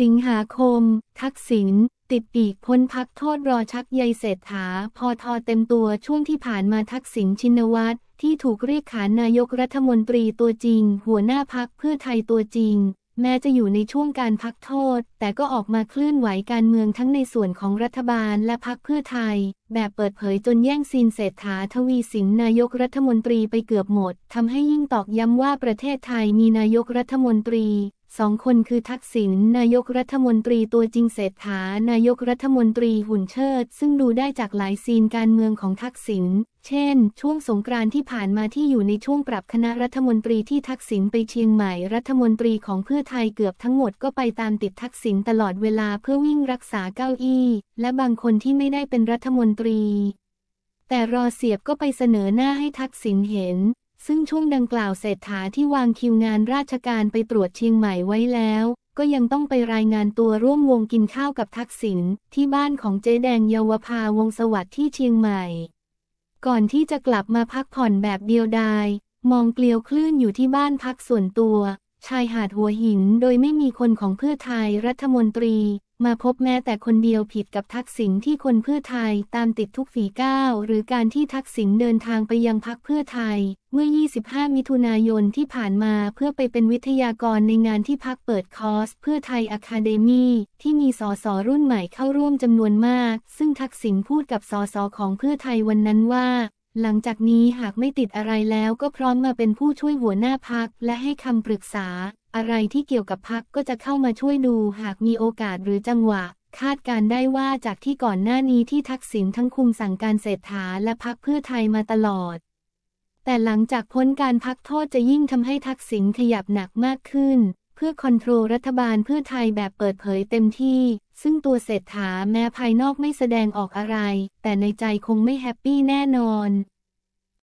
สิงหาคม ทักษิณติดปีกพ้นพักโทษรอชักใยเศรษฐา พอทอเต็มตัวช่วงที่ผ่านมาทักษิณชินวัตรที่ถูกเรียกขานนายกรัฐมนตรีตัวจริง หัวหน้าพักเพื่อไทยตัวจริง แม้จะอยู่ในช่วงการพักโทษ แต่ก็ออกมาเคลื่อนไหวการเมืองทั้งในส่วนของรัฐบาลและพักเพื่อไทย แบบเปิดเผยจนแย่งซีนเศรษฐาทวีสินนายกรัฐมนตรีไปเกือบหมดทำให้ยิ่งตอกย้ำว่าประเทศไทยมีนายกรัฐมนตรีสองคนคือทักษิณนายกรัฐมนตรีตัวจริงเศรษฐา นายกรัฐมนตรีหุ่นเชิด ซึ่งดูได้จากหลายซีนการเมืองของทักษิณเช่น ช่วงสงกรานที่ผ่านมาที่อยู่ในช่วงปรับคณะรัฐมนตรีที่ทักษิณไปเชียงใหม่ รัฐมนตรีของเพื่อไทยเกือบทั้งหมดก็ไปตามติดทักษิณตลอดเวลาเพื่อวิ่งรักษาเก้าอี้ และบางคนที่ไม่ได้เป็นรัฐมนตรี แต่รอเสียบก็ไปเสนอหน้าให้ทักษิณเห็นซึ่งช่วงดังกล่าวเศรษฐาที่วางคิวงานราชการไปตรวจเชียงใหม่ไว้แล้ว ก็ยังต้องไปรายงานตัวร่วมวงกินข้าวกับทักษิณที่บ้านของเจ๊แดงเยาวภาวงสวัสดิ์ที่เชียงใหม่ ก่อนที่จะกลับมาพักผ่อนแบบเดียวดายมองเกลียวคลื่นอยู่ที่บ้านพักส่วนตัว ชายหาดหัวหิน โดยไม่มีคนของเพื่อไทยรัฐมนตรีมาพบแม้แต่คนเดียวผิดกับทักษิณที่คนเพื่อไทยตามติดทุกฝีก้าวหรือการที่ทักษิณเดินทางไปยังพักเพื่อไทย เมื่อ 25 มิถุนายนที่ผ่านมาเพื่อไปเป็นวิทยากรในงานที่พักเปิดคอร์สเพื่อไทยอะคาเดมี ที่มีสสรุ่นใหม่เข้าร่วมจำนวนมาก ซึ่งทักษิณพูดกับสสของเพื่อไทยวันนั้นว่า หลังจากนี้หากไม่ติดอะไรแล้วก็พร้อมมาเป็นผู้ช่วยหัวหน้าพักและให้คำปรึกษาอะไรที่เกี่ยวกับพักก็จะเข้ามาช่วยดูหากมีโอกาสหรือจังหวะ คาดการได้ว่าจากที่ก่อนหน้านี้ที่ทักษิณทั้งคุมสั่งการเศรษฐาและพักเพื่อไทยมาตลอด แต่หลังจากพ้นการพักโทษจะยิ่งทำให้ทักษิณขยับหนักมากขึ้น เพื่อคอนโทรลรัฐบาลเพื่อไทยแบบเปิดเผยเต็มที่ซึ่งตัวเศรษฐาแม้ภายนอกไม่แสดงออกอะไร แต่ในใจคงไม่แฮปปี้แน่นอน